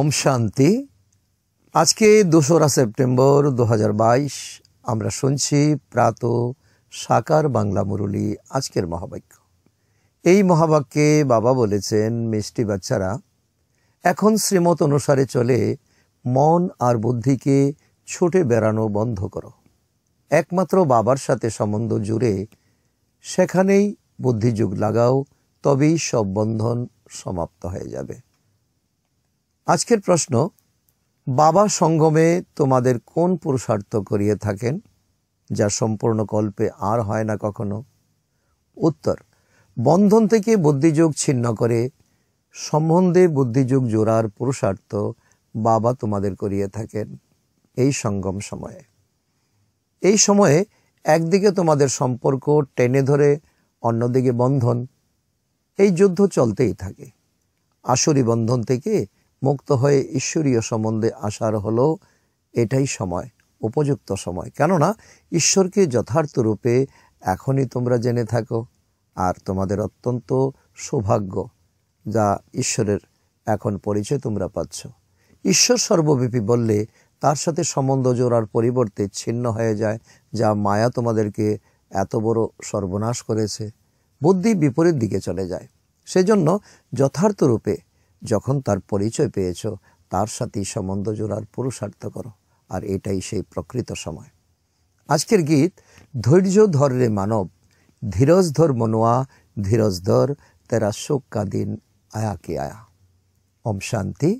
ওম শান্তি আজকে দোসরা সেপ্টেম্বর দু আমরা শুনছি প্রাত সাকার বাংলা মুরলী আজকের মহাবাক্য এই মহাবাক্যে বাবা বলেছেন মিষ্টি বাচ্চারা এখন শ্রীমত অনুসারে চলে মন আর বুদ্ধিকে ছুটে বেড়ানো বন্ধ করো একমাত্র বাবার সাথে সম্বন্ধ জুড়ে সেখানেই বুদ্ধিযুগ লাগাও তবেই সব বন্ধন সমাপ্ত হয়ে যাবে আজকের প্রশ্ন বাবা সঙ্গমে তোমাদের কোন পুরুষার্থ করিয়ে থাকেন যা সম্পূর্ণ কল্পে আর হয় না কখনো উত্তর বন্ধন থেকে বুদ্ধিযোগ ছিন্ন করে সম্বন্ধে বুদ্ধিযোগ জোড়ার পুরুষার্থ বাবা তোমাদের করিয়ে থাকেন এই সঙ্গম সময়ে এই সময়ে একদিকে তোমাদের সম্পর্ক টেনে ধরে অন্যদিকে বন্ধন এই যুদ্ধ চলতেই থাকে আসরি বন্ধন থেকে মুক্ত হয়ে ঈশ্বরীয় সম্বন্ধে আসার হলো এটাই সময় উপযুক্ত সময় কেননা ঈশ্বরকে যথার্থ রূপে এখনই তোমরা জেনে থাকো আর তোমাদের অত্যন্ত সৌভাগ্য যা ঈশ্বরের এখন পরিচয় তোমরা পাচ্ছ ঈশ্বর সর্বব্যাপী বললে তার সাথে সম্বন্ধ জোড়ার পরিবর্তে ছিন্ন হয়ে যায় যা মায়া তোমাদেরকে এত বড় সর্বনাশ করেছে বুদ্ধি বিপরীত দিকে চলে যায় সেজন্য যথার্থরূপে যখন তার পরিচয় পেয়েছ তার সাথেই সম্বন্ধ জোড়ার পুরুষার্থ করো আর এটাই সেই প্রকৃত সময় আজকের গীত ধৈর্য ধর রে মানব ধীরজ ধর মনোয়া ধীরজ ধর তেরা শোক কাদিন আয়া কি আয়া ওম শান্তি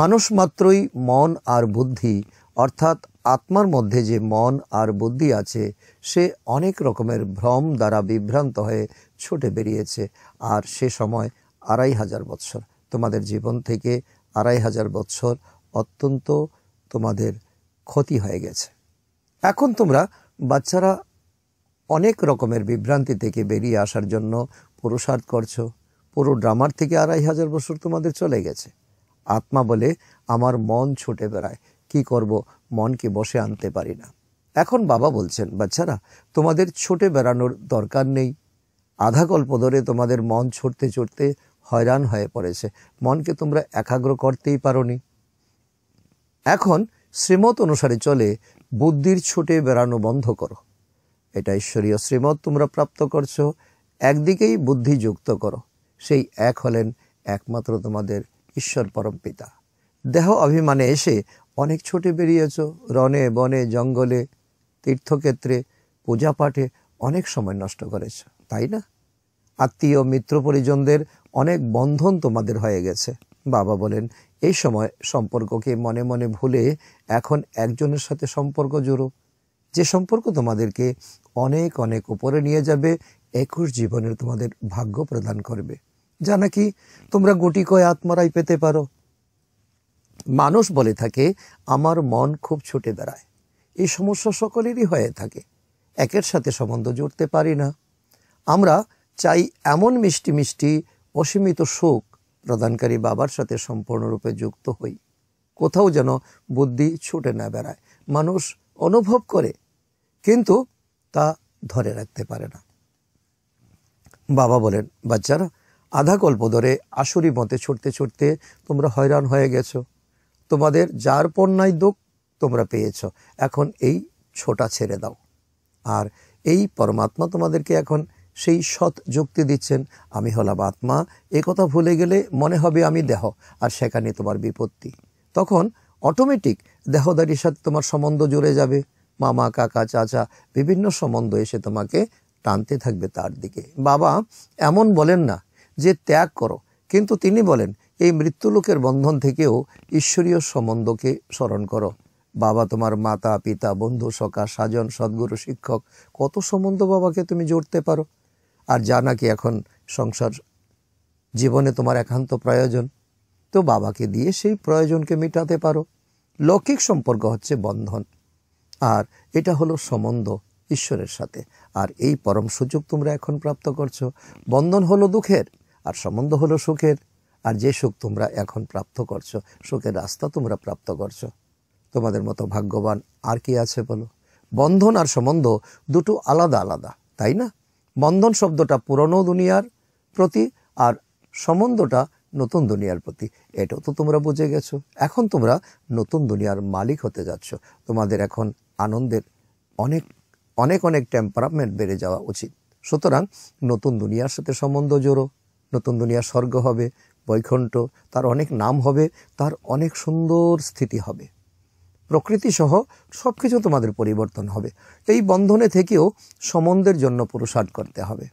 মানুষ মাত্রই মন আর বুদ্ধি অর্থাৎ আত্মার মধ্যে যে মন আর বুদ্ধি আছে সে অনেক রকমের ভ্রম দ্বারা বিভ্রান্ত হয়ে ছুটে বেরিয়েছে আর সে সময় আড়াই হাজার বৎসর তোমাদের জীবন থেকে আড়াই হাজার বছর অত্যন্ত তোমাদের ক্ষতি হয়ে গেছে এখন তোমরা বাচ্চারা অনেক রকমের বিভ্রান্তি থেকে বেরিয়ে আসার জন্য পুরুষার্থ করছো পুরো ড্রামার থেকে আড়াই হাজার বছর তোমাদের চলে গেছে আত্মা বলে আমার মন ছুটে বেড়ায় কি করব মনকে বসে আনতে পারি না এখন বাবা বলছেন বাচ্চারা তোমাদের ছুটে বেড়ানোর দরকার নেই আধা গল্প ধরে তোমাদের মন ছুটতে ছুটতে হয়রান হয়ে পড়েছে মনকে তোমরা একাগ্র করতেই পারি এখন শ্রীমত অনুসারে চলে বুদ্ধির ছুটে বেড়ানো বন্ধ করো এটা ঈশ্বরীয় শ্রীমত তোমরা প্রাপ্ত করছো একদিকেই বুদ্ধি যুক্ত করো সেই এক হলেন একমাত্র তোমাদের ঈশ্বর পরম পিতা দেহ অভিমানে এসে অনেক ছোটে বেরিয়েছ রনে বনে জঙ্গলে তীর্থক্ষেত্রে পূজাপাঠে অনেক সময় নষ্ট করেছ তাই না আত্মীয় মিত্র পরিজনদের অনেক বন্ধন তোমাদের হয়ে গেছে বাবা বলেন এই সময় সম্পর্ককে মনে মনে ভুলে এখন একজনের সাথে সম্পর্ক জোরো যে সম্পর্ক তোমাদেরকে অনেক অনেক উপরে নিয়ে যাবে একুশ জীবনের তোমাদের ভাগ্য প্রদান করবে যা নাকি তোমরা গুটি কয় আত্মারাই পেতে পারো মানুষ বলে থাকে আমার মন খুব ছুটে বেড়ায় এই সমস্যা সকলেরই হয়ে থাকে একের সাথে সম্বন্ধ জুড়তে পারি না আমরা চাই এমন মিষ্টি মিষ্টি অসীমিত সুখ প্রদানকারী বাবার সাথে সম্পূর্ণরূপে যুক্ত হই কোথাও যেন বুদ্ধি ছুটে না বেড়ায় মানুষ অনুভব করে কিন্তু তা ধরে রাখতে পারে না বাবা বলেন বাচ্চারা আধা গল্প ধরে আসুরি মতে ছুটতে ছুটতে তোমরা হয়রান হয়ে গেছো তোমাদের যার পণ্যায় দুঃখ তোমরা পেয়েছ এখন এই ছোটা ছেড়ে দাও আর এই পরমাত্মা তোমাদেরকে এখন সেই সৎ যুক্তি দিচ্ছেন আমি হলাম আত্মা এ কথা ভুলে গেলে মনে হবে আমি দেহ আর সেখানে তোমার বিপত্তি তখন অটোমেটিক দেহদারির সাথে তোমার সম্বন্ধ জুড়ে যাবে মামা কাকা চাচা বিভিন্ন সম্বন্ধ এসে তোমাকে টানতে থাকবে তার দিকে বাবা এমন বলেন না যে ত্যাগ করো কিন্তু তিনি বলেন এই মৃত্যুলোকের বন্ধন থেকেও ঈশ্বরীয় সম্বন্ধকে স্মরণ করো বাবা তোমার মাতা পিতা বন্ধু সকা সাজন সদ্গুরু শিক্ষক কত সম্বন্ধ বাবাকে তুমি জড়তে পারো আর যা নাকি এখন সংসার জীবনে তোমার একান্ত প্রয়োজন তো বাবাকে দিয়ে সেই প্রয়োজনকে মেটাতে পারো লৌকিক সম্পর্ক হচ্ছে বন্ধন আর এটা হলো সম্বন্ধ ঈশ্বরের সাথে আর এই পরম সুযোগ তোমরা এখন প্রাপ্ত করছো বন্ধন হলো দুঃখের আর সম্বন্ধ হলো সুখের আর যে সুখ তোমরা এখন প্রাপ্ত করছো সুখের রাস্তা তোমরা প্রাপ্ত করছো তোমাদের মতো ভাগ্যবান আর কি আছে বলো বন্ধন আর সম্বন্ধ দুটো আলাদা আলাদা তাই না বন্ধন শব্দটা পুরনো দুনিয়ার প্রতি আর সম্বন্ধটা নতুন দুনিয়ার প্রতি এটাও তো তোমরা বুঝে গেছো এখন তোমরা নতুন দুনিয়ার মালিক হতে যাচ্ছ তোমাদের এখন আনন্দের অনেক অনেক অনেক টেম্পারামেন্ট বেড়ে যাওয়া উচিত সুতরাং নতুন দুনিয়ার সাথে সম্বন্ধ জোরো নতুন দুনিয়া স্বর্গ হবে বৈকুণ্ঠ তার অনেক নাম হবে তার অনেক সুন্দর স্থিতি হবে প্রকৃতিসহ সব কিছু তোমাদের পরিবর্তন হবে এই বন্ধনে থেকেও সম্বন্ধের জন্য পুরুষার্থ করতে হবে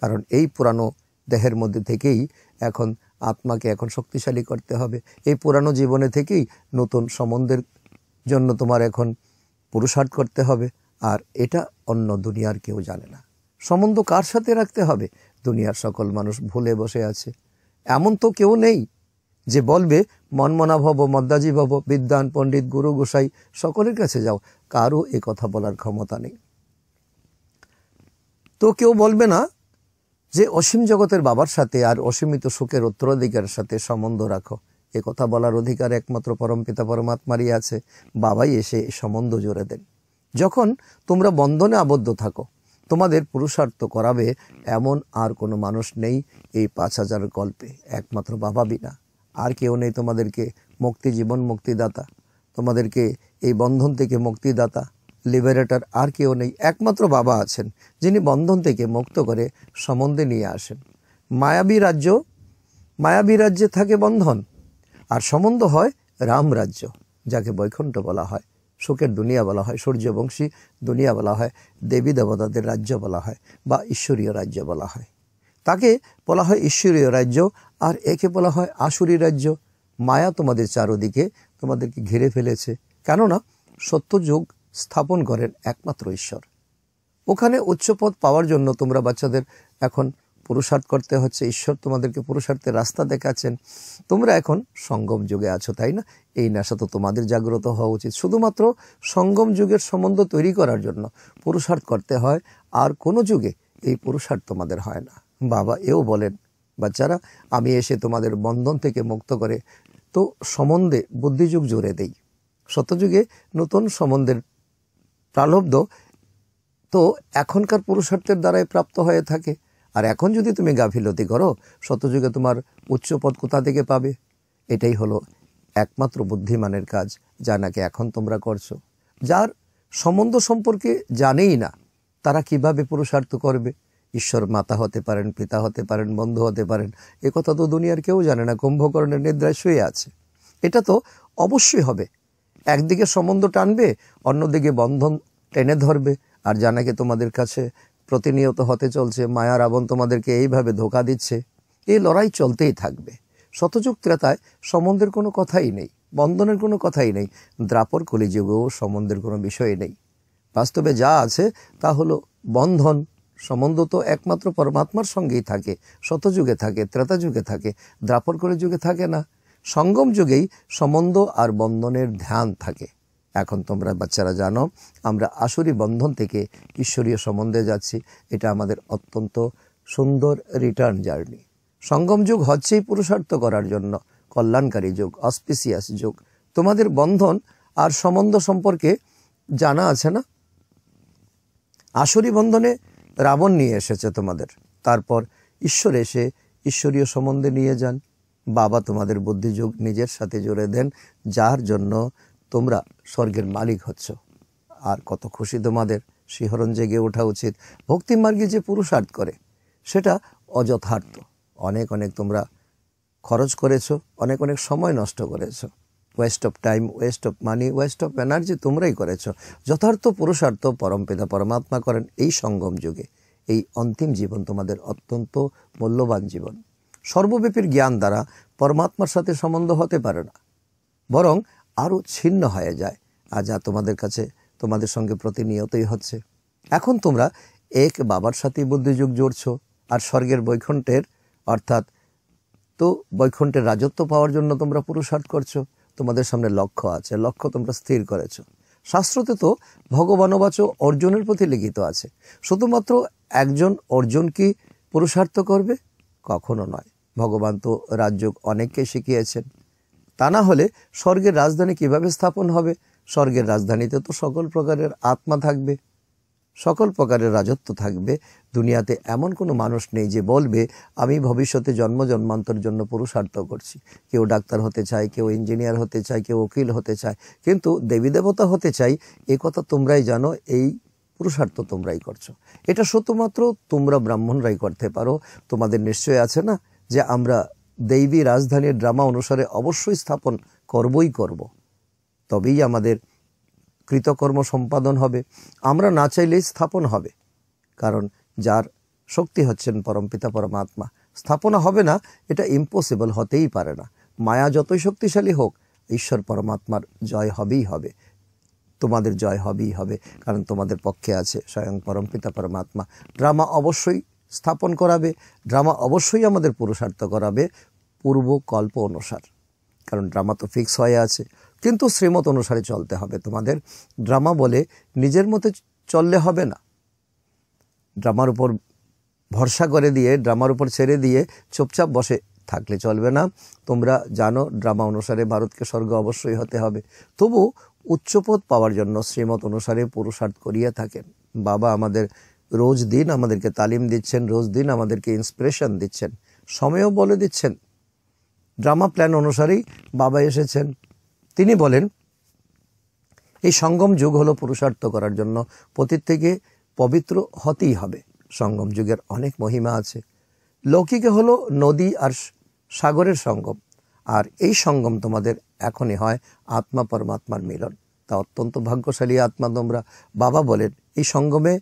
কারণ এই পুরানো দেহের মধ্যে থেকেই এখন আত্মাকে এখন শক্তিশালী করতে হবে এই পুরানো জীবনে থেকেই নতুন সম্বন্ধের জন্য তোমার এখন পুরুষার্থ করতে হবে আর এটা অন্য দুনিয়ার কেউ জানে না সম্বন্ধ কার সাথে রাখতে হবে দুনিয়ার সকল মানুষ ভুলে বসে আছে এমন তো কেউ নেই যে বলবে মনমনা ভব মদ্দাজি ভব বিদ্যান পণ্ডিত গুরু গোসাই সকলের কাছে যাও কারও এ কথা বলার ক্ষমতা নেই তো কেউ বলবে না যে অসীম জগতের বাবার সাথে আর অসীমিত সুখের উত্তরাধিকারের সাথে সম্বন্ধ রাখো এ কথা বলার অধিকার একমাত্র পিতা পরমাত্মারই আছে বাবাই এসে সম্বন্ধ জোরে দেন যখন তোমরা বন্ধনে আবদ্ধ থাকো তোমাদের পুরুষার্থ করাবে এমন আর কোনো মানুষ নেই এই পাঁচ হাজার গল্পে একমাত্র বাবা বিনা আর কেউ নেই তোমাদেরকে মুক্তি জীবন মুক্তিদাতা তোমাদেরকে এই বন্ধন থেকে মুক্তিদাতা লিবারেটার আর কেউ নেই একমাত্র বাবা আছেন যিনি বন্ধন থেকে মুক্ত করে সম্বন্ধে নিয়ে আসেন মায়াবী রাজ্য মায়াবী রাজ্যে থাকে বন্ধন আর সম্বন্ধ হয় রাম রাজ্য যাকে বৈকুণ্ঠ বলা হয় শোকের দুনিয়া বলা হয় সূর্যবংশী দুনিয়া বলা হয় দেবী দেবতাদের রাজ্য বলা হয় বা ঈশ্বরীয় রাজ্য বলা হয় তাকে বলা হয় ঈশ্বরীয় রাজ্য আর একে বলা হয় আসুরী রাজ্য মায়া তোমাদের চারদিকে তোমাদেরকে ঘিরে ফেলেছে কেননা সত্যযুগ স্থাপন করেন একমাত্র ঈশ্বর ওখানে উচ্চপদ পাওয়ার জন্য তোমরা বাচ্চাদের এখন পুরুষার্থ করতে হচ্ছে ঈশ্বর তোমাদেরকে পুরুষার্থের রাস্তা দেখাচ্ছেন তোমরা এখন সঙ্গম যুগে আছো তাই না এই নেশা তো তোমাদের জাগ্রত হওয়া উচিত শুধুমাত্র সঙ্গম যুগের সম্বন্ধ তৈরি করার জন্য পুরুষার্থ করতে হয় আর কোনো যুগে এই পুরুষার্থ তোমাদের হয় না বাবা এও বলেন বাচ্চারা আমি এসে তোমাদের বন্ধন থেকে মুক্ত করে তো সম্বন্ধে বুদ্ধিযুগ জুড়ে দেই সত্যযুগে নতুন সম্বন্ধের প্রালব্ধ তো এখনকার পুরুষার্থের দ্বারাই প্রাপ্ত হয়ে থাকে আর এখন যদি তুমি গাফিলতি করো শতযুগে তোমার উচ্চ পদ কোথা থেকে পাবে এটাই হলো একমাত্র বুদ্ধিমানের কাজ যা নাকি এখন তোমরা করছো যার সম্বন্ধ সম্পর্কে জানেই না তারা কিভাবে পুরুষার্থ করবে ঈশ্বর মাতা হতে পারেন পিতা হতে পারেন বন্ধু হতে পারেন এ কথা তো দুনিয়ার কেউ জানে না কুম্ভকর্ণের নিদ্রায় শুয়ে আছে এটা তো অবশ্যই হবে একদিকে সম্বন্ধ টানবে অন্যদিকে বন্ধন টেনে ধরবে আর জানাকে তোমাদের কাছে প্রতিনিয়ত হতে চলছে মায়ার আবন তোমাদেরকে এইভাবে ধোকা দিচ্ছে এই লড়াই চলতেই থাকবে শতযুগ ত্রেতায় সম্বন্ধের কোনো কথাই নেই বন্ধনের কোনো কথাই নেই দ্রাপর কলিযুগেও সম্বন্ধের কোনো বিষয় নেই বাস্তবে যা আছে তা হলো বন্ধন সম্বন্ধ তো একমাত্র পরমাত্মার সঙ্গেই থাকে শতযুগে থাকে ত্রেতা যুগে থাকে দ্রাপর করে যুগে থাকে না সঙ্গম যুগেই সম্বন্ধ আর বন্ধনের ধ্যান থাকে এখন তোমরা বাচ্চারা জানো আমরা আসুরি বন্ধন থেকে ঈশ্বরীয় সম্বন্ধে যাচ্ছি এটা আমাদের অত্যন্ত সুন্দর রিটার্ন জার্নি সঙ্গম যুগ হচ্ছেই পুরুষার্থ করার জন্য কল্যাণকারী যুগ অস্পিসিয়াস যুগ তোমাদের বন্ধন আর সম্বন্ধ সম্পর্কে জানা আছে না আসরি বন্ধনে রাবণ নিয়ে এসেছে তোমাদের তারপর ঈশ্বর এসে ঈশ্বরীয় সম্বন্ধে নিয়ে যান বাবা তোমাদের বুদ্ধিযোগ নিজের সাথে জুড়ে দেন যার জন্য তোমরা স্বর্গের মালিক হচ্ছ আর কত খুশি তোমাদের শিহরণ জেগে ওঠা উচিত ভক্তিমার্গে যে পুরুষার্থ করে সেটা অযথার্থ অনেক অনেক তোমরা খরচ করেছো অনেক অনেক সময় নষ্ট করেছো waste of time waste of money waste of energy তোমরাই করেছ যথার্থ পুরুষার্থ পিতা পরমাত্মা করেন এই সঙ্গম যুগে এই অন্তিম জীবন তোমাদের অত্যন্ত মূল্যবান জীবন সর্বব্যাপীর জ্ঞান দ্বারা পরমাত্মার সাথে সম্বন্ধ হতে পারে না বরং আরও ছিন্ন হয়ে যায় আর যা তোমাদের কাছে তোমাদের সঙ্গে প্রতিনিয়তই হচ্ছে এখন তোমরা এক বাবার সাথে বুদ্ধিযুগ জড়ছ আর স্বর্গের বৈকুণ্ঠের অর্থাৎ তো বৈকুণ্ঠের রাজত্ব পাওয়ার জন্য তোমরা পুরুষার্থ করছো তোমাদের সামনে লক্ষ্য আছে লক্ষ্য তোমরা স্থির করেছ শাস্ত্রতে তো ভগবানবাচ অর্জনের প্রতি লিখিত আছে শুধুমাত্র একজন অর্জন কি পুরুষার্থ করবে কখনো নয় ভগবান তো রাজ্য অনেককে শিখিয়েছেন তা না হলে স্বর্গের রাজধানী কিভাবে স্থাপন হবে স্বর্গের রাজধানীতে তো সকল প্রকারের আত্মা থাকবে সকল প্রকারের রাজত্ব থাকবে দুনিয়াতে এমন কোনো মানুষ নেই যে বলবে আমি ভবিষ্যতে জন্ম জন্মান্তর জন্য পুরুষার্থ করছি কেউ ডাক্তার হতে চায় কেউ ইঞ্জিনিয়ার হতে চায় কেউ উকিল হতে চায় কিন্তু দেবী দেবতা হতে চাই এ কথা তোমরাই জানো এই পুরুষার্থ তোমরাই করছো এটা শুধুমাত্র তোমরা ব্রাহ্মণরাই করতে পারো তোমাদের নিশ্চয় আছে না যে আমরা দেবী রাজধানীর ড্রামা অনুসারে অবশ্যই স্থাপন করবই করব তবেই আমাদের কৃতকর্ম সম্পাদন হবে আমরা না চাইলেই স্থাপন হবে কারণ যার শক্তি হচ্ছেন পরমপিতা পরমাত্মা স্থাপনা হবে না এটা ইম্পসিবল হতেই পারে না মায়া যতই শক্তিশালী হোক ঈশ্বর পরমাত্মার জয় হবেই হবে তোমাদের জয় হবেই হবে কারণ তোমাদের পক্ষে আছে স্বয়ং পরমপিতা পরমাত্মা ড্রামা অবশ্যই স্থাপন করাবে ড্রামা অবশ্যই আমাদের পুরুষার্থ করাবে পূর্ব কল্প অনুসার কারণ ড্রামা তো ফিক্স হয়ে আছে কিন্তু শ্রীমত অনুসারে চলতে হবে তোমাদের ড্রামা বলে নিজের মতে চললে হবে না ড্রামার উপর ভরসা করে দিয়ে ড্রামার উপর ছেড়ে দিয়ে চুপচাপ বসে থাকলে চলবে না তোমরা জানো ড্রামা অনুসারে ভারতকে স্বর্গ অবশ্যই হতে হবে তবু উচ্চপদ পাওয়ার জন্য শ্রীমত অনুসারে পুরুষার্থ করিয়া থাকেন বাবা আমাদের রোজ দিন আমাদেরকে তালিম দিচ্ছেন রোজ দিন আমাদেরকে ইন্সপিরেশন দিচ্ছেন সময়ও বলে দিচ্ছেন ড্রামা প্ল্যান অনুসারেই বাবা এসেছেন তিনি বলেন এই সঙ্গম যুগ হলো পুরুষার্থ করার জন্য পতীত থেকে পবিত্র হতেই হবে সঙ্গম যুগের অনেক মহিমা আছে লৌকিকে হলো নদী আর সাগরের সঙ্গম আর এই সঙ্গম তোমাদের এখনই হয় আত্মা পরমাত্মার মিলন তা অত্যন্ত ভাগ্যশালী আত্মা তোমরা বাবা বলেন এই সঙ্গমে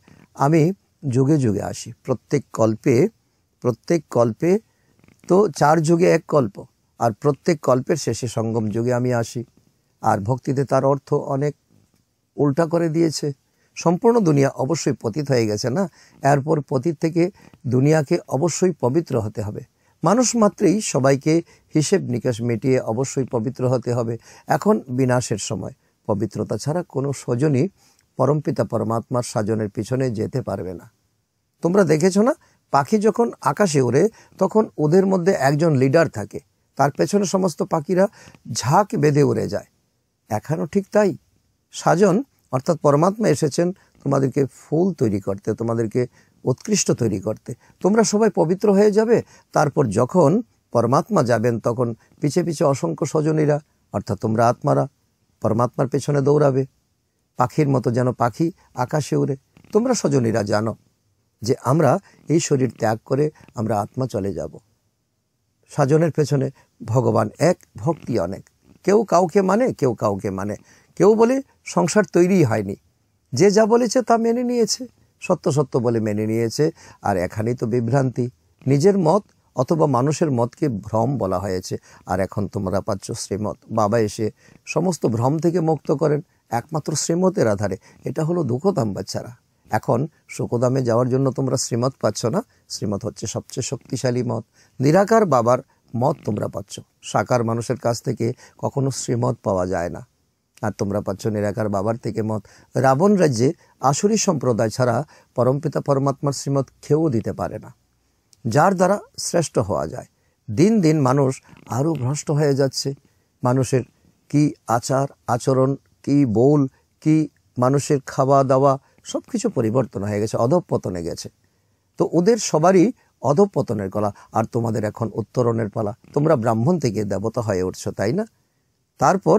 আমি যুগে যুগে আসি প্রত্যেক কল্পে প্রত্যেক কল্পে তো চার যুগে এক কল্প আর প্রত্যেক কল্পের শেষে সঙ্গম যুগে আমি আসি আর ভক্তিতে তার অর্থ অনেক উল্টা করে দিয়েছে সম্পূর্ণ দুনিয়া অবশ্যই পতিত হয়ে গেছে না এরপর পতিত থেকে দুনিয়াকে অবশ্যই পবিত্র হতে হবে মানুষ মাত্রেই সবাইকে হিসেব নিকাশ মিটিয়ে অবশ্যই পবিত্র হতে হবে এখন বিনাশের সময় পবিত্রতা ছাড়া কোনো স্বজনই পরমপিতা পরমাত্মার সাজনের পিছনে যেতে পারবে না তোমরা দেখেছো না পাখি যখন আকাশে ওড়ে তখন ওদের মধ্যে একজন লিডার থাকে তার পেছনে সমস্ত পাখিরা ঝাঁক বেঁধে উড়ে যায় এখনও ঠিক তাই সাজন অর্থাৎ পরমাত্মা এসেছেন তোমাদেরকে ফুল তৈরি করতে তোমাদেরকে উৎকৃষ্ট তৈরি করতে তোমরা সবাই পবিত্র হয়ে যাবে তারপর যখন পরমাত্মা যাবেন তখন পিছে পিছে অসংখ্য স্বজনীরা অর্থাৎ তোমরা আত্মারা পরমাত্মার পেছনে দৌড়াবে পাখির মতো যেন পাখি আকাশে উড়ে তোমরা স্বজনীরা জানো যে আমরা এই শরীর ত্যাগ করে আমরা আত্মা চলে যাব সাজনের পেছনে ভগবান এক ভক্তি অনেক কেউ কাউকে মানে কেউ কাউকে মানে কেউ বলে সংসার তৈরিই হয়নি যে যা বলেছে তা মেনে নিয়েছে সত্য সত্য বলে মেনে নিয়েছে আর এখানেই তো বিভ্রান্তি নিজের মত অথবা মানুষের মতকে ভ্রম বলা হয়েছে আর এখন তোমরা পাচ্ছ শ্রীমত বাবা এসে সমস্ত ভ্রম থেকে মুক্ত করেন একমাত্র শ্রীমতের আধারে এটা হলো দুঃখদাম বাচ্চারা এখন সুখদামে যাওয়ার জন্য তোমরা শ্রীমত পাচ্ছ না শ্রীমত হচ্ছে সবচেয়ে শক্তিশালী মত নিরাকার বাবার মদ তোমরা পাচ্ছ সাকার মানুষের কাছ থেকে কখনো শ্রীমদ পাওয়া যায় না আর তোমরা পাচ্ছ নিরাকার বাবার থেকে মত রাবণ রাজ্যে আসুরি সম্প্রদায় ছাড়া পরমপিতা পরমাত্মার শ্রীমদ খেয়েও দিতে পারে না যার দ্বারা শ্রেষ্ঠ হওয়া যায় দিন দিন মানুষ আরও ভ্রষ্ট হয়ে যাচ্ছে মানুষের কি আচার আচরণ কি বোল কি মানুষের খাওয়া দাওয়া সব কিছু পরিবর্তন হয়ে গেছে অধপতনে গেছে তো ওদের সবারই অধপতনের কলা আর তোমাদের এখন উত্তরণের পালা তোমরা ব্রাহ্মণ থেকে দেবতা হয়ে উঠছো তাই না তারপর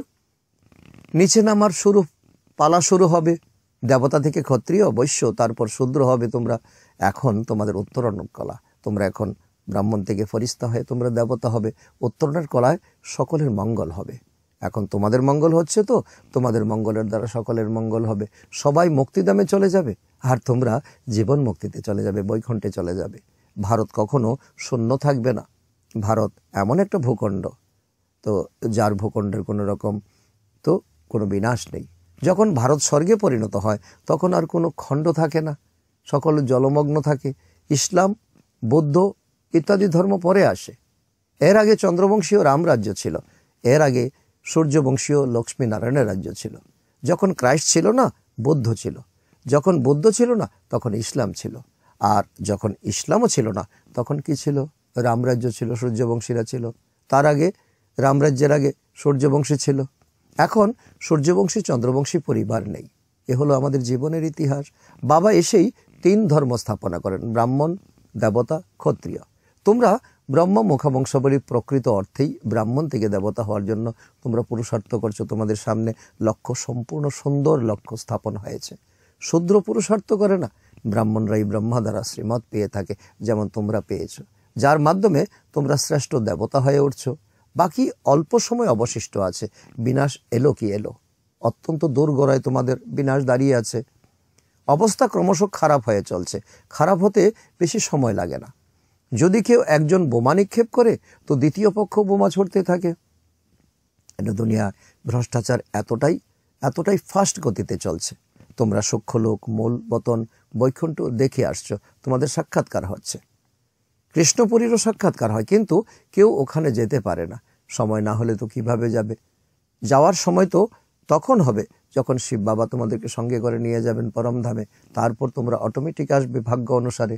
নিচে নামার শুরু পালা শুরু হবে দেবতা থেকে ক্ষত্রিয় বৈশ্য তারপর শূদ্র হবে তোমরা এখন তোমাদের উত্তরণ কলা তোমরা এখন ব্রাহ্মণ থেকে ফরিস্তা হয়ে তোমরা দেবতা হবে উত্তরণের কলায় সকলের মঙ্গল হবে এখন তোমাদের মঙ্গল হচ্ছে তো তোমাদের মঙ্গলের দ্বারা সকলের মঙ্গল হবে সবাই মুক্তিদামে চলে যাবে আর তোমরা জীবন মুক্তিতে চলে যাবে বৈকুণ্ঠে চলে যাবে ভারত কখনো শূন্য থাকবে না ভারত এমন একটা ভূখণ্ড তো যার ভূখণ্ডের কোনো রকম তো কোনো বিনাশ নেই যখন ভারত স্বর্গে পরিণত হয় তখন আর কোনো খণ্ড থাকে না সকল জলমগ্ন থাকে ইসলাম বৌদ্ধ ইত্যাদি ধর্ম পরে আসে এর আগে চন্দ্রবংশীয় রামরাজ্য ছিল এর আগে সূর্যবংশীয় লক্ষ্মীনারায়ণের রাজ্য ছিল যখন ক্রাইস্ট ছিল না বৌদ্ধ ছিল যখন বৌদ্ধ ছিল না তখন ইসলাম ছিল আর যখন ইসলামও ছিল না তখন কি ছিল রামরাজ্য ছিল সূর্যবংশীরা ছিল তার আগে রামরাজ্যের আগে সূর্যবংশী ছিল এখন সূর্যবংশী চন্দ্রবংশী পরিবার নেই এ হলো আমাদের জীবনের ইতিহাস বাবা এসেই তিন ধর্ম স্থাপনা করেন ব্রাহ্মণ দেবতা ক্ষত্রিয় তোমরা ব্রহ্ম মুখাবংশাবলী প্রকৃত অর্থেই ব্রাহ্মণ থেকে দেবতা হওয়ার জন্য তোমরা পুরুষার্থ করছো তোমাদের সামনে লক্ষ্য সম্পূর্ণ সুন্দর লক্ষ্য স্থাপন হয়েছে শূদ্র পুরুষার্থ করে না ব্রাহ্মণরাই ব্রহ্মা দ্বারা শ্রীমদ পেয়ে থাকে যেমন তোমরা পেয়েছ যার মাধ্যমে তোমরা শ্রেষ্ঠ দেবতা হয়ে উঠছ বাকি অল্প সময় অবশিষ্ট আছে বিনাশ এলো কি এলো অত্যন্ত দোরগোড়ায় তোমাদের বিনাশ দাঁড়িয়ে আছে অবস্থা ক্রমশ খারাপ হয়ে চলছে খারাপ হতে বেশি সময় লাগে না যদি কেউ একজন বোমা নিক্ষেপ করে তো দ্বিতীয় পক্ষ বোমা ছড়তে থাকে এটা দুনিয়ায় ভ্রষ্টাচার এতটাই এতটাই ফাস্ট গতিতে চলছে তোমরা লোক মূল বতন বৈকুণ্ঠ দেখে আসছো তোমাদের সাক্ষাৎকার হচ্ছে কৃষ্ণপুরীরও সাক্ষাৎকার হয় কিন্তু কেউ ওখানে যেতে পারে না সময় না হলে তো কিভাবে যাবে যাওয়ার সময় তো তখন হবে যখন শিব বাবা তোমাদেরকে সঙ্গে করে নিয়ে যাবেন পরমধামে তারপর তোমরা অটোমেটিক আসবে ভাগ্য অনুসারে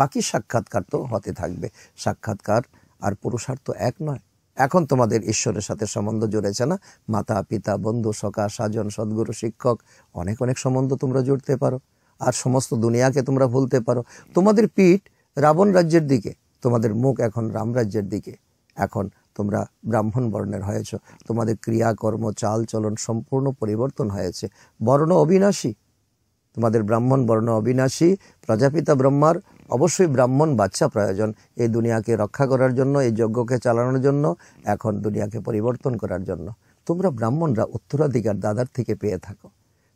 বাকি সাক্ষাৎকার তো হতে থাকবে সাক্ষাৎকার আর পুরুষার্থ এক নয় এখন তোমাদের ঈশ্বরের সাথে সম্বন্ধ জুড়েছে না মাতা পিতা বন্ধু সকা সাজন সদ্গুরু শিক্ষক অনেক অনেক সম্বন্ধ তোমরা জুড়তে পারো আর সমস্ত দুনিয়াকে তোমরা ভুলতে পারো তোমাদের পিঠ রাবণ রাজ্যের দিকে তোমাদের মুখ এখন রামরাজ্যের দিকে এখন তোমরা ব্রাহ্মণ বর্ণের হয়েছ তোমাদের ক্রিয়াকর্ম চাল চলন সম্পূর্ণ পরিবর্তন হয়েছে বর্ণ অবিনাশী তোমাদের ব্রাহ্মণ বর্ণ অবিনাশী প্রজাপিতা ব্রহ্মার অবশ্যই ব্রাহ্মণ বাচ্চা প্রয়োজন এই দুনিয়াকে রক্ষা করার জন্য এই যজ্ঞকে চালানোর জন্য এখন দুনিয়াকে পরিবর্তন করার জন্য তোমরা ব্রাহ্মণরা উত্তরাধিকার দাদার থেকে পেয়ে থাকো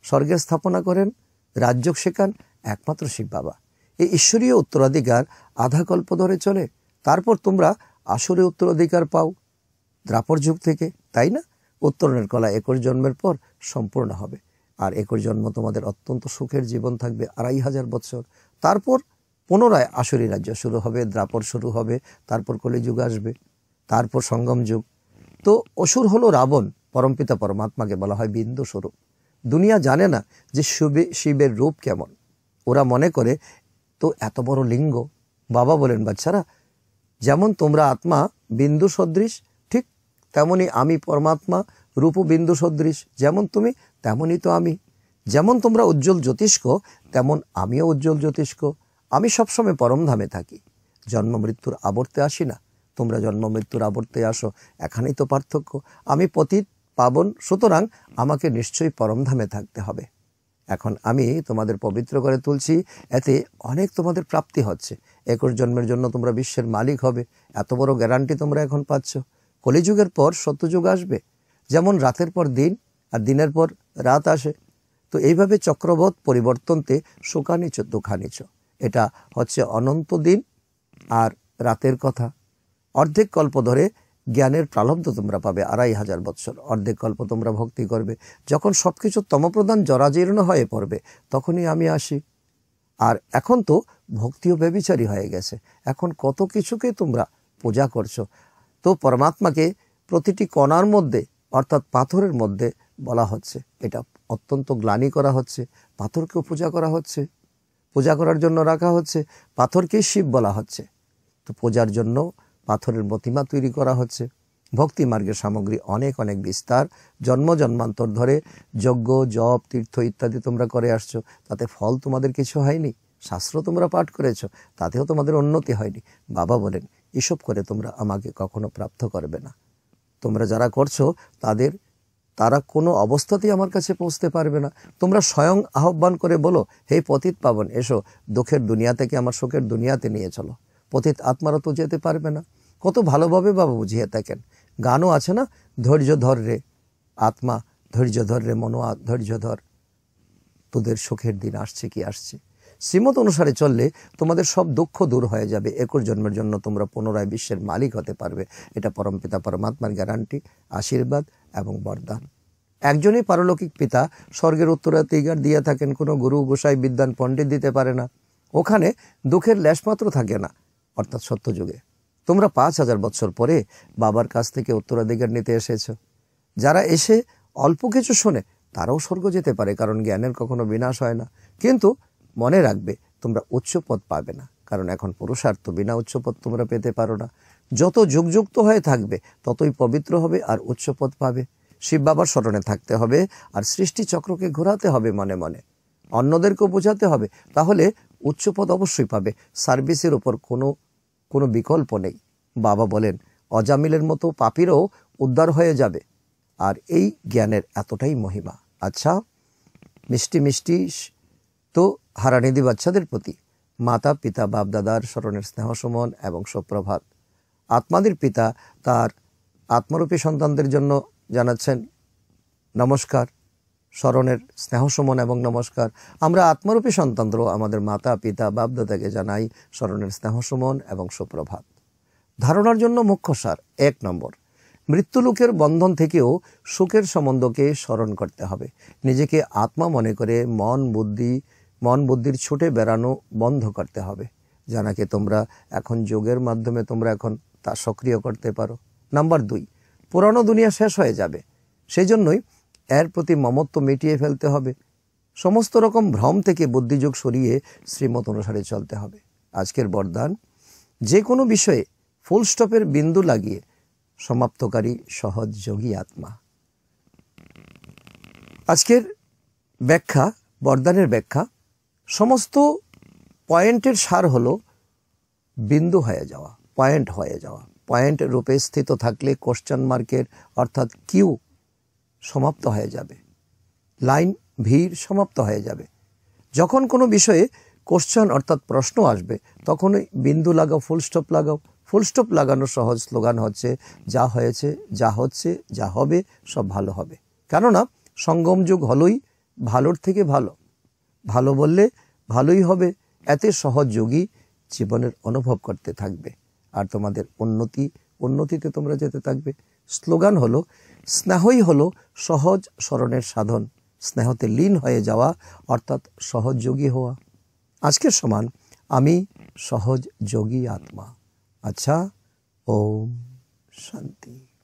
স্বর্গের স্থাপনা করেন রাজ্য শেখান একমাত্র শিব বাবা এই ঈশ্বরীয় উত্তরাধিকার আধা কল্প ধরে চলে তারপর তোমরা আসরে উত্তরাধিকার পাও দ্রাপর যুগ থেকে তাই না উত্তরণের কলা একর জন্মের পর সম্পূর্ণ হবে আর একর জন্ম তোমাদের অত্যন্ত সুখের জীবন থাকবে আড়াই হাজার বছর তারপর পুনরায় আসরি রাজ্য শুরু হবে দ্রাপর শুরু হবে তারপর কলি যুগ আসবে তারপর সঙ্গম যুগ তো অসুর হলো রাবণ পরমপিতা পরমাত্মাকে বলা হয় বিন্দু স্বরূপ দুনিয়া জানে না যে শিবে শিবের রূপ কেমন ওরা মনে করে তো এত বড় লিঙ্গ বাবা বলেন বাচ্চারা যেমন তোমরা আত্মা বিন্দু সদৃশ ঠিক তেমনি আমি পরমাত্মা রূপ বিন্দু সদৃশ যেমন তুমি তেমনই তো আমি যেমন তোমরা উজ্জ্বল জ্যোতিষ্ক তেমন আমিও উজ্জ্বল জ্যোতিষ্ক আমি সবসময় পরমধামে থাকি জন্ম মৃত্যুর আবর্তে আসি না তোমরা জন্ম মৃত্যুর আবর্তে আসো এখানেই তো পার্থক্য আমি পতীত পাবন সুতরাং আমাকে নিশ্চয়ই পরমধামে থাকতে হবে এখন আমি তোমাদের পবিত্র করে তুলছি এতে অনেক তোমাদের প্রাপ্তি হচ্ছে একর জন্মের জন্য তোমরা বিশ্বের মালিক হবে এত বড় গ্যারান্টি তোমরা এখন পাচ্ছ কলিযুগের পর সত্যযুগ আসবে যেমন রাতের পর দিন আর দিনের পর রাত আসে তো এইভাবে চক্রবধ পরিবর্তনতে শোকানিচ দুঃখানিচ এটা হচ্ছে অনন্ত দিন আর রাতের কথা অর্ধেক কল্প ধরে জ্ঞানের প্রালব্ধ তোমরা পাবে আড়াই হাজার বৎসর অর্ধেক কল্প তোমরা ভক্তি করবে যখন সব কিছু তমপ্রধান জরাজীর্ণ হয়ে পড়বে তখনই আমি আসি আর এখন তো ভক্তিও ব্যবিচারী হয়ে গেছে এখন কত কিছুকে তোমরা পূজা করছো তো পরমাত্মাকে প্রতিটি কণার মধ্যে অর্থাৎ পাথরের মধ্যে বলা হচ্ছে এটা অত্যন্ত গ্লানি করা হচ্ছে পাথরকেও পূজা করা হচ্ছে পূজা করার জন্য রাখা হচ্ছে পাথরকেই শিব বলা হচ্ছে তো পূজার জন্য পাথরের প্রতিমা তৈরি করা হচ্ছে ভক্তি মার্গের সামগ্রী অনেক অনেক বিস্তার জন্ম জন্মান্তর ধরে যজ্ঞ জপ তীর্থ ইত্যাদি তোমরা করে আসছো তাতে ফল তোমাদের কিছু হয়নি শাস্ত্র তোমরা পাঠ করেছ তাতেও তোমাদের উন্নতি হয়নি বাবা বলেন এসব করে তোমরা আমাকে কখনো প্রাপ্ত করবে না তোমরা যারা করছো তাদের তারা কোনো অবস্থাতেই আমার কাছে পৌঁছতে পারবে না তোমরা স্বয়ং আহ্বান করে বলো হে পতিত পাবন এসো দুঃখের দুনিয়া থেকে আমার শোকের দুনিয়াতে নিয়ে চলো পতিত আত্মারা তো যেতে পারবে না কত ভালোভাবে বাবা বুঝিয়ে থাকেন গানও আছে না ধৈর্য ধর রে আত্মা ধৈর্য ধর রে মনো ধৈর্য ধর তোদের সুখের দিন আসছে কি আসছে শ্রীমত অনুসারে চললে তোমাদের সব দুঃখ দূর হয়ে যাবে একর জন্মের জন্য তোমরা পুনরায় বিশ্বের মালিক হতে পারবে এটা পরমপিতা পরমাত্মার গ্যারান্টি আশীর্বাদ এবং বরদান একজনই পারলৌকিক পিতা স্বর্গের উত্তরাধিকার দিয়ে থাকেন কোনো গুরু গোসাই বিদ্যান পণ্ডিত দিতে পারে না ওখানে দুঃখের ল্যাশমাত্র থাকে না অর্থাৎ সত্যযুগে তোমরা পাঁচ হাজার বছর পরে বাবার কাছ থেকে উত্তরাধিকার নিতে এসেছ যারা এসে অল্প কিছু শোনে তারাও স্বর্গ যেতে পারে কারণ জ্ঞানের কখনো বিনাশ হয় না কিন্তু মনে রাখবে তোমরা উচ্চপদ পাবে না কারণ এখন পুরুষার্থ বিনা উচ্চপদ তোমরা পেতে পারো না যত যুগযুক্ত হয়ে থাকবে ততই পবিত্র হবে আর উচ্চপদ পাবে শিব বাবার স্মরণে থাকতে হবে আর সৃষ্টি চক্রকে ঘোরাতে হবে মনে মনে অন্যদেরকেও বোঝাতে হবে তাহলে উচ্চপদ অবশ্যই পাবে সার্ভিসের ওপর কোনো কোনো বিকল্প নেই বাবা বলেন অজামিলের মতো পাপিরও উদ্ধার হয়ে যাবে আর এই জ্ঞানের এতটাই মহিমা আচ্ছা মিষ্টি মিষ্টি তো হারানিধি বাচ্চাদের প্রতি মাতা পিতা বাপদাদার স্মরণের স্নেহসমন এবং সুপ্রভাত আত্মাদের পিতা তার আত্মরূপী সন্তানদের জন্য জানাচ্ছেন নমস্কার স্মরণের স্নেহ সুমন এবং নমস্কার আমরা আত্মরূপী সন্তানদেরও আমাদের মাতা পিতা বাপদাদাকে জানাই স্মরণের সুমন এবং সুপ্রভাত ধারণার জন্য মুখ্য সার এক নম্বর মৃত্যুলোকের বন্ধন থেকেও সুখের সম্বন্ধকে স্মরণ করতে হবে নিজেকে আত্মা মনে করে মন বুদ্ধি মন বুদ্ধির ছুটে বেড়ানো বন্ধ করতে হবে জানাকে তোমরা এখন যোগের মাধ্যমে তোমরা এখন তা সক্রিয় করতে পারো নাম্বার দুই পুরানো দুনিয়া শেষ হয়ে যাবে সেই জন্যই এর প্রতি মমত্ব মিটিয়ে ফেলতে হবে সমস্ত রকম ভ্রম থেকে বুদ্ধিযোগ সরিয়ে শ্রীমত অনুসারে চলতে হবে আজকের বরদান যে কোনো বিষয়ে ফুল স্টপের বিন্দু লাগিয়ে সমাপ্তকারী সহজ যোগী আত্মা আজকের ব্যাখ্যা বরদানের ব্যাখ্যা সমস্ত পয়েন্টের সার হলো বিন্দু হয়ে যাওয়া পয়েন্ট হয়ে যাওয়া পয়েন্ট রূপে স্থিত থাকলে কোশ্চেন মার্কের অর্থাৎ কিউ সমাপ্ত হয়ে যাবে লাইন ভিড় সমাপ্ত হয়ে যাবে যখন কোনো বিষয়ে কোশ্চেন অর্থাৎ প্রশ্ন আসবে তখনই বিন্দু লাগাও ফুল ফুলস্টপ লাগাও ফুল ফুলস্টপ লাগানো সহজ স্লোগান হচ্ছে যা হয়েছে যা হচ্ছে যা হবে সব ভালো হবে কেননা সঙ্গম যুগ হলোই ভালোর থেকে ভালো ভালো বললে ভালোই হবে এতে সহযোগী জীবনের অনুভব করতে থাকবে আর তোমাদের উন্নতি উন্নতিতে তোমরা যেতে থাকবে স্লোগান হলো স্নেহই হলো সহজ স্মরণের সাধন স্নেহতে লীন হয়ে যাওয়া অর্থাৎ সহযোগী হওয়া আজকের সমান আমি সহজ যোগী আত্মা আচ্ছা ওম শান্তি